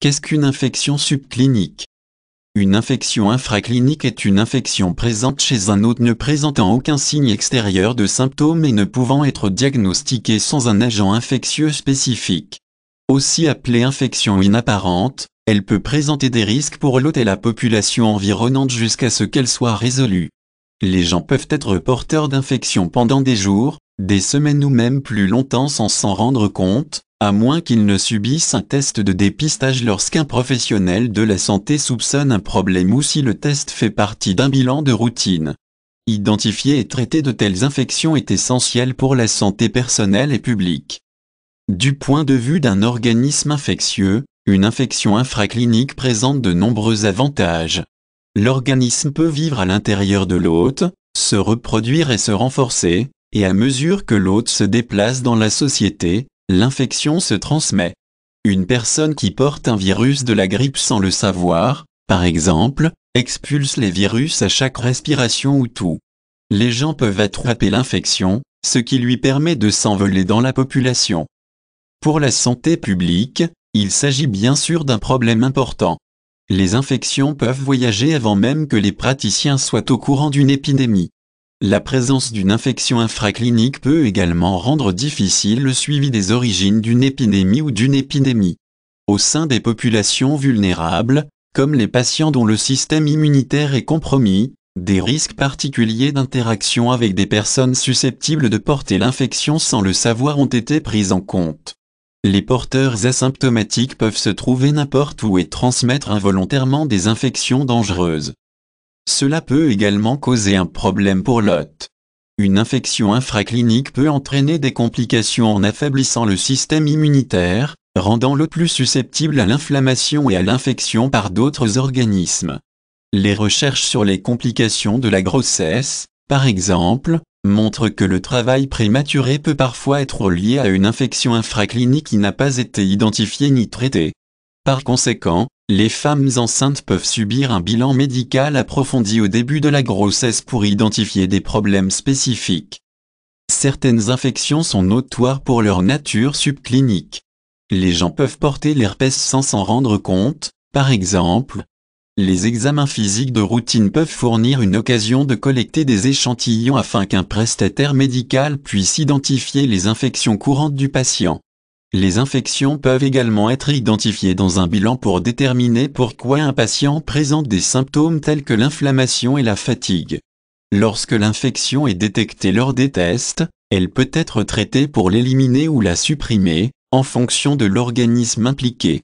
Qu'est-ce qu'une infection subclinique Une infection infraclinique est une infection présente chez un hôte ne présentant aucun signe extérieur de symptômes et ne pouvant être diagnostiquée sans un agent infectieux spécifique. Aussi appelée infection inapparente, elle peut présenter des risques pour l'hôte et la population environnante jusqu'à ce qu'elle soit résolue. Les gens peuvent être porteurs d'infection pendant des jours, des semaines ou même plus longtemps sans s'en rendre compte, à moins qu'il ne subisse un test de dépistage lorsqu'un professionnel de la santé soupçonne un problème ou si le test fait partie d'un bilan de routine. Identifier et traiter de telles infections est essentiel pour la santé personnelle et publique. Du point de vue d'un organisme infectieux, une infection infraclinique présente de nombreux avantages. L'organisme peut vivre à l'intérieur de l'hôte, se reproduire et se renforcer, et à mesure que l'hôte se déplace dans la société, L'infection se transmet. Une personne qui porte un virus de la grippe sans le savoir, par exemple, expulse les virus à chaque respiration ou tout. Les gens peuvent attraper l'infection, ce qui lui permet de s'envoler dans la population. Pour la santé publique, il s'agit bien sûr d'un problème important. Les infections peuvent voyager avant même que les praticiens soient au courant d'une épidémie. La présence d'une infection infraclinique peut également rendre difficile le suivi des origines d'une épidémie ou d'une épidémie. Au sein des populations vulnérables, comme les patients dont le système immunitaire est compromis, des risques particuliers d'interaction avec des personnes susceptibles de porter l'infection sans le savoir ont été pris en compte. Les porteurs asymptomatiques peuvent se trouver n'importe où et transmettre involontairement des infections dangereuses. Cela peut également causer un problème pour l'hôte. Une infection infraclinique peut entraîner des complications en affaiblissant le système immunitaire, rendant l'hôte plus susceptible à l'inflammation et à l'infection par d'autres organismes. Les recherches sur les complications de la grossesse, par exemple, montrent que le travail prématuré peut parfois être lié à une infection infraclinique qui n'a pas été identifiée ni traitée. Par conséquent, les femmes enceintes peuvent subir un bilan médical approfondi au début de la grossesse pour identifier des problèmes spécifiques. Certaines infections sont notoires pour leur nature subclinique. Les gens peuvent porter l'herpès sans s'en rendre compte, par exemple. Les examens physiques de routine peuvent fournir une occasion de collecter des échantillons afin qu'un prestataire médical puisse identifier les infections courantes du patient. Les infections peuvent également être identifiées dans un bilan pour déterminer pourquoi un patient présente des symptômes tels que l'inflammation et la fatigue. Lorsque l'infection est détectée lors des tests, elle peut être traitée pour l'éliminer ou la supprimer, en fonction de l'organisme impliqué.